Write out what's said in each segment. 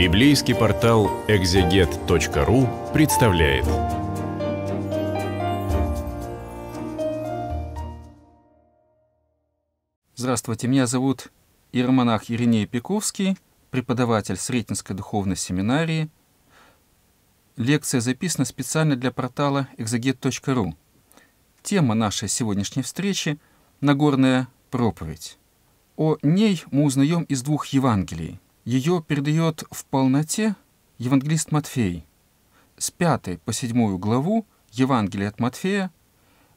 Библейский портал экзегет.ру представляет. Здравствуйте, меня зовут иеромонах Ириней Пиковский, преподаватель Сретенской духовной семинарии. Лекция записана специально для портала экзегет.ру. Тема нашей сегодняшней встречи – Нагорная проповедь. О ней мы узнаем из двух Евангелий – ее передает в полноте евангелист Матфей. С 5 по 7 главу Евангелия от Матфея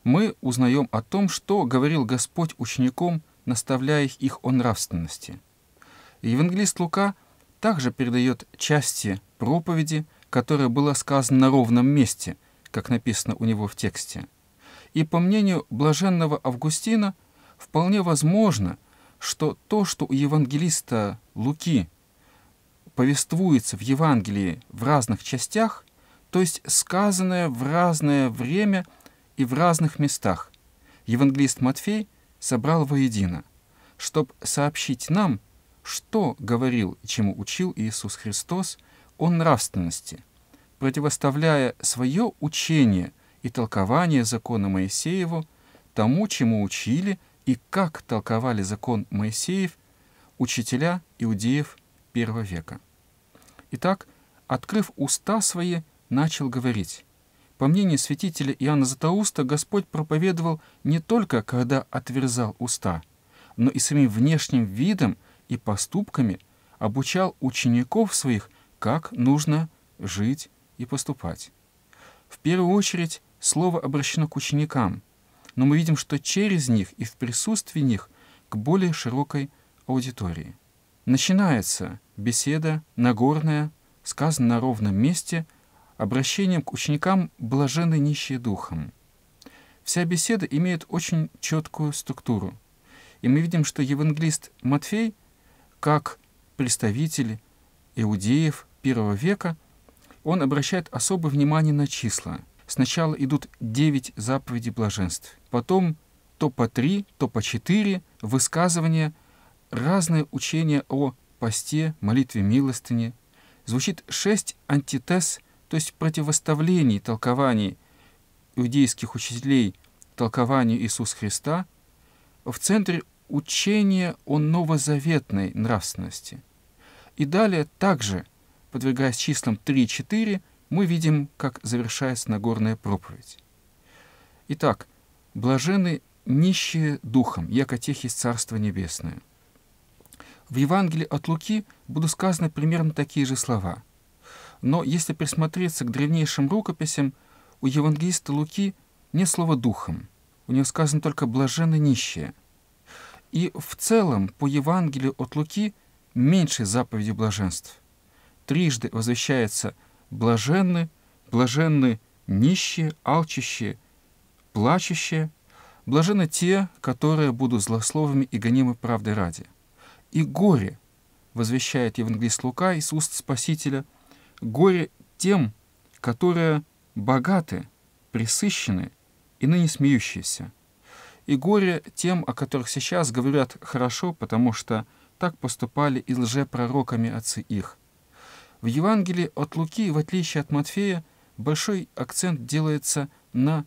мы узнаем о том, что говорил Господь ученикам, наставляя их о нравственности. Евангелист Лука также передает части проповеди, которая была сказана на ровном месте, как написано у него в тексте. И по мнению блаженного Августина, вполне возможно, что то, что у евангелиста Луки повествуется в Евангелии в разных частях, то есть сказанное в разное время и в разных местах. Евангелист Матфей собрал воедино, чтобы сообщить нам, что говорил чему учил Иисус Христос о нравственности, противоставляя свое учение и толкование закона Моисееву тому, чему учили и как толковали закон Моисеев учителя иудеев первого века. Итак, открыв уста свои, начал говорить. По мнению святителя Иоанна Затауста, Господь проповедовал не только, когда отверзал уста, но и своим внешним видом и поступками обучал учеников своих, как нужно жить и поступать. В первую очередь слово обращено к ученикам, но мы видим, что через них и в присутствии них к более широкой аудитории. Начинается беседа Нагорная, сказано на ровном месте, обращением к ученикам «блаженны нищие духом». Вся беседа имеет очень четкую структуру. И мы видим, что евангелист Матфей, как представитель иудеев первого века, он обращает особое внимание на числа. Сначала идут девять заповедей блаженств, потом то по три, то по четыре высказывания – разное учение о посте, молитве милостыне. Звучит шесть антитез, то есть противоставлений толкований иудейских учителей толкованию Иисуса Христа, в центре учения о новозаветной нравственности. И далее также, подвергаясь числам 3 и 4, мы видим, как завершается Нагорная проповедь. Итак, блажены нищие духом, яко техись Царство Небесное – в Евангелии от Луки будут сказаны примерно такие же слова. Но если присмотреться к древнейшим рукописям, у евангелиста Луки нет слова «духом». У него сказано только «блаженно нищие». И в целом по Евангелию от Луки меньше заповеди блаженств. Трижды возвещается «блаженны», «блаженны нищие, алчащие, плачущие, блаженны те, которые будут злословами и гонимы правды ради» и горе, возвещает евангелист Лука из уст Спасителя, горе тем, которые богаты, присыщены и ныне смеющиеся, и горе тем, о которых сейчас говорят хорошо, потому что так поступали и лжепророками отцы их. В Евангелии от Луки, в отличие от Матфея, большой акцент делается на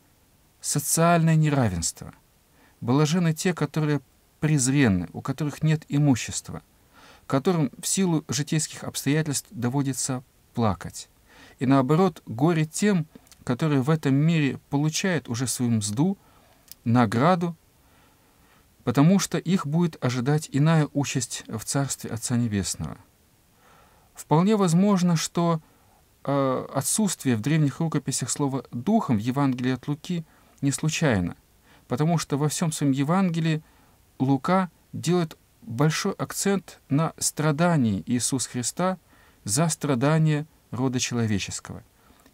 социальное неравенство. Блажены те, которые презренны, у которых нет имущества, которым в силу житейских обстоятельств доводится плакать. И наоборот, горе тем, которые в этом мире получают уже свою мзду, награду, потому что их будет ожидать иная участь в Царстве Отца Небесного. Вполне возможно, что э, отсутствие в древних рукописях слова «духом» в Евангелии от Луки не случайно, потому что во всем своем Евангелии – Лука делает большой акцент на страдании Иисуса Христа за страдания рода человеческого.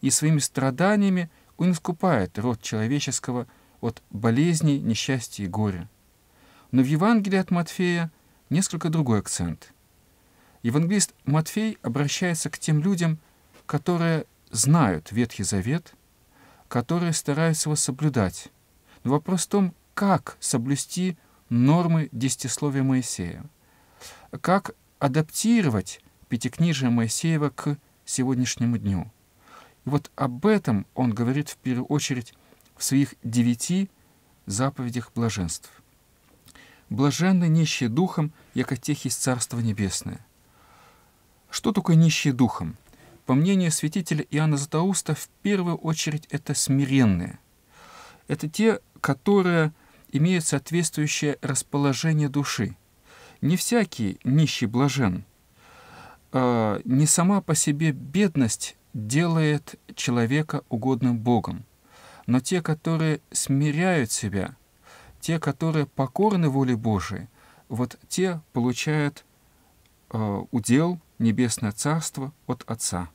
И своими страданиями он искупает род человеческого от болезней, несчастья и горя. Но в Евангелии от Матфея несколько другой акцент. Евангелист Матфей обращается к тем людям, которые знают Ветхий Завет, которые стараются его соблюдать. Но вопрос в том, как соблюсти нормы десятисловия Моисея. Как адаптировать пятикнижие Моисеева к сегодняшнему дню. И вот об этом он говорит в первую очередь в своих девяти заповедях блаженств. «Блаженны нищие духом, яко тех есть Царство Небесное». Что такое нищие духом? По мнению святителя Иоанна Златоуста, в первую очередь это смиренные. Это те, которые имеют соответствующее расположение души. Не всякий нищий блажен. А, не сама по себе бедность делает человека угодным Богом, но те, которые смиряют себя, те, которые покорны воле Божией, вот те получают а, удел небесное царство от Отца.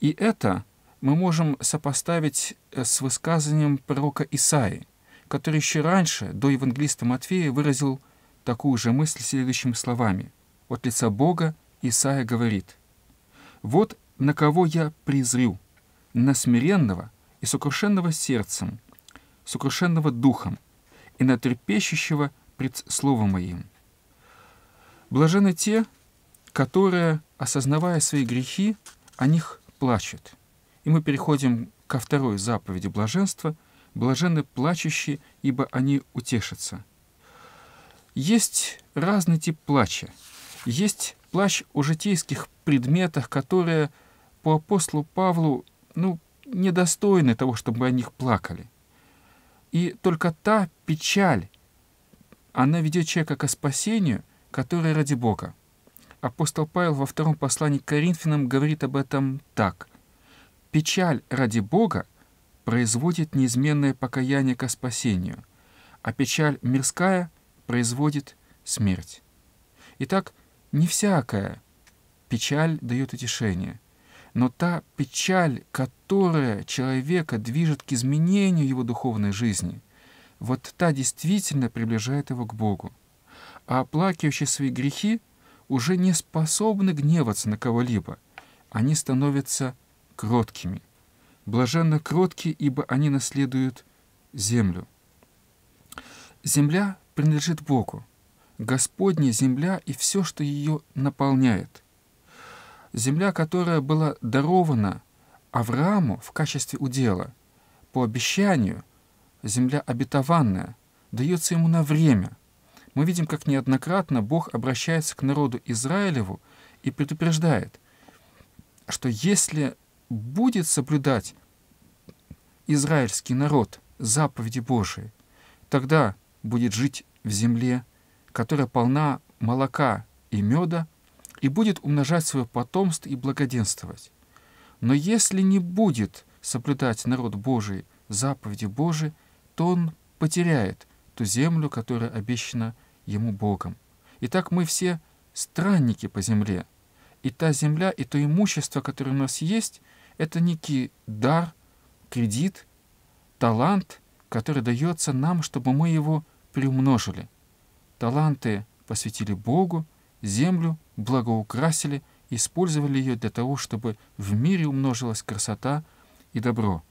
И это мы можем сопоставить э, с высказанием пророка Исаии который еще раньше, до евангелиста Матфея, выразил такую же мысль следующими словами. От лица Бога Исаия говорит, «Вот на кого я презрю, на смиренного и сокрушенного сердцем, сокрушенного духом и на трепещущего пред словом моим. Блажены те, которые, осознавая свои грехи, о них плачут. И мы переходим ко второй заповеди блаженства — блаженны плачущие, ибо они утешатся. Есть разный тип плача. Есть плач о житейских предметах, которые по апостолу Павлу ну, недостойны того, чтобы о них плакали. И только та печаль, она ведет человека к спасению, которое ради Бога. Апостол Павел во втором послании к Коринфянам говорит об этом так. «Печаль ради Бога — производит неизменное покаяние ко спасению, а печаль мирская производит смерть. Итак, не всякая печаль дает утешение, но та печаль, которая человека движет к изменению его духовной жизни, вот та действительно приближает его к Богу. А оплакивающие свои грехи уже не способны гневаться на кого-либо, они становятся кроткими – Блаженно кроткие, ибо они наследуют землю. Земля принадлежит Богу. Господня земля и все, что ее наполняет. Земля, которая была дарована Аврааму в качестве удела, по обещанию, земля обетованная, дается ему на время. Мы видим, как неоднократно Бог обращается к народу Израилеву и предупреждает, что если будет соблюдать израильский народ заповеди Божии, тогда будет жить в земле, которая полна молока и меда, и будет умножать свое потомство и благоденствовать. Но если не будет соблюдать народ Божий заповеди Божии, то он потеряет ту землю, которая обещана ему Богом. Итак, мы все странники по земле. И та земля, и то имущество, которое у нас есть, это некий дар, кредит, талант, который дается нам, чтобы мы его приумножили. Таланты посвятили Богу, землю благоукрасили, использовали ее для того, чтобы в мире умножилась красота и добро.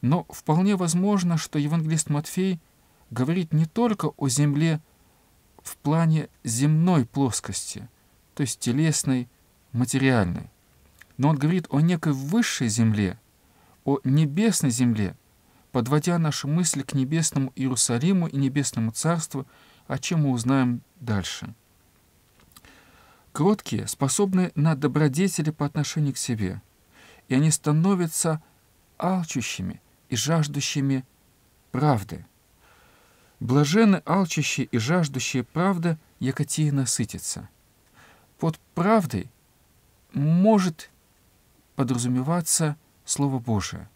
Но вполне возможно, что евангелист Матфей говорит не только о земле в плане земной плоскости, то есть телесной, материальной, но он говорит о некой высшей земле, о небесной земле, подводя наши мысли к небесному Иерусалиму и небесному царству, о чем мы узнаем дальше. Кроткие способны на добродетели по отношению к себе, и они становятся алчущими и жаждущими правды. Блажены алчущие и жаждущие правды, якотие насытятся. Под правдой может подразумеваться Слово Божие,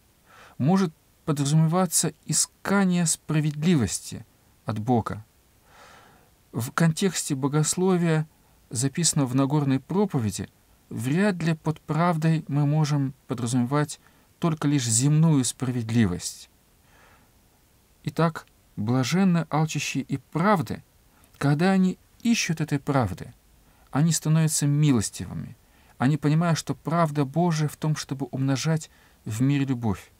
может подразумеваться искание справедливости от Бога. В контексте богословия, записанного в Нагорной проповеди, вряд ли под правдой мы можем подразумевать только лишь земную справедливость. Итак, блаженны алчащие и правды, когда они ищут этой правды, они становятся милостивыми – они понимают, что правда Божия в том, чтобы умножать в мире любовь.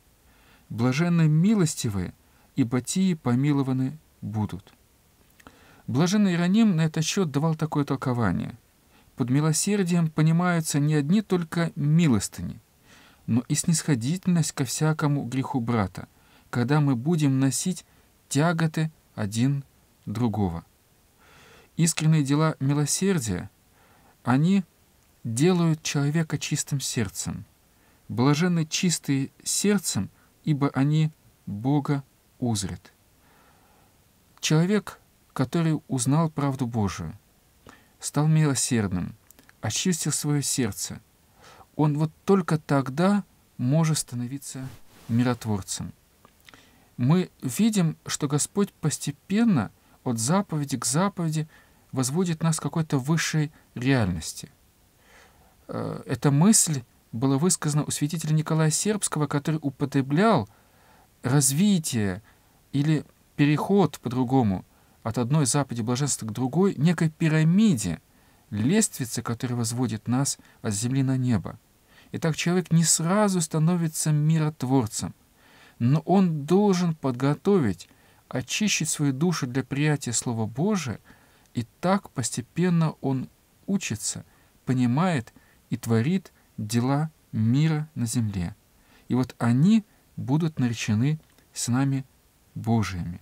Блаженны милостивые, ибо те помилованы будут. Блаженный Ироним на этот счет давал такое толкование. Под милосердием понимаются не одни только милостыни, но и снисходительность ко всякому греху брата, когда мы будем носить тяготы один другого. Искренние дела милосердия, они делают человека чистым сердцем. Блаженны чистые сердцем, ибо они Бога узрят. Человек, который узнал правду Божию, стал милосердным, очистил свое сердце. Он вот только тогда может становиться миротворцем. Мы видим, что Господь постепенно от заповеди к заповеди возводит нас к какой-то высшей реальности – Э, эта мысль была высказана у святителя Николая Сербского, который употреблял развитие или переход по-другому от одной западе блаженства к другой некой пирамиде, лестнице, которая возводит нас от земли на небо. Итак, человек не сразу становится миротворцем, но он должен подготовить, очищить свою душу для приятия Слова Божия, и так постепенно он учится, понимает – и творит дела мира на земле. И вот они будут наречены с нами божиими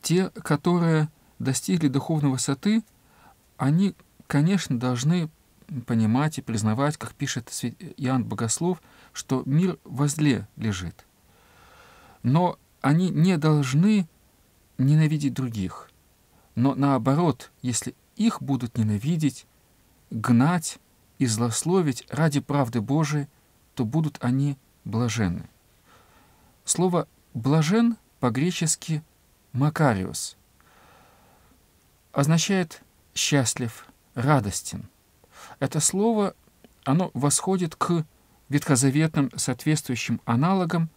Те, которые достигли духовной высоты, они, конечно, должны понимать и признавать, как пишет Иоанн Богослов, что мир возле лежит. Но они не должны ненавидеть других. Но наоборот, если их будут ненавидеть, гнать, и злословить ради правды Божией, то будут они блаженны. Слово «блажен» по-гречески «макариус» означает «счастлив», «радостен». Это слово, оно восходит к ветхозаветным соответствующим аналогам,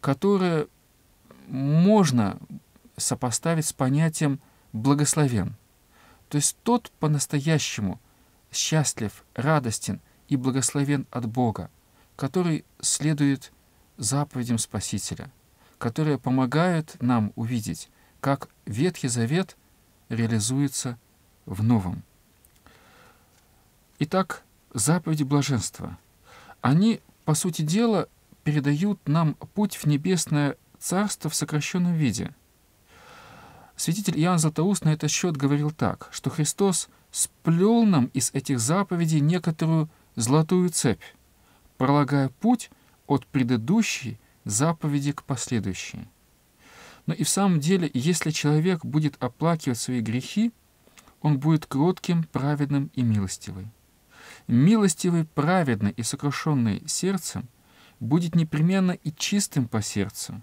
которые можно сопоставить с понятием «благословен». То есть тот по-настоящему – счастлив, радостен и благословен от Бога, который следует заповедям Спасителя, которые помогают нам увидеть, как Ветхий Завет реализуется в Новом. Итак, заповеди блаженства. Они, по сути дела, передают нам путь в небесное царство в сокращенном виде. Святитель Иоанн Златоуст на этот счет говорил так, что Христос сплел нам из этих заповедей некоторую золотую цепь, пролагая путь от предыдущей заповеди к последующей. Но и в самом деле, если человек будет оплакивать свои грехи, он будет кротким, праведным и милостивым. Милостивый, праведный и сокрушенный сердцем будет непременно и чистым по сердцу,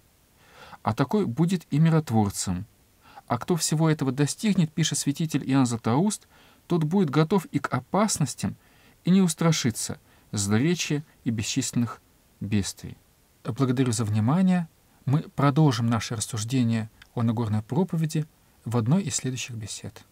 а такой будет и миротворцем. А кто всего этого достигнет, пишет святитель Иоанн Златоуст, тот будет готов и к опасностям, и не устрашится злоречия и бесчисленных бедствий. Благодарю за внимание. Мы продолжим наше рассуждение о Нагорной проповеди в одной из следующих бесед.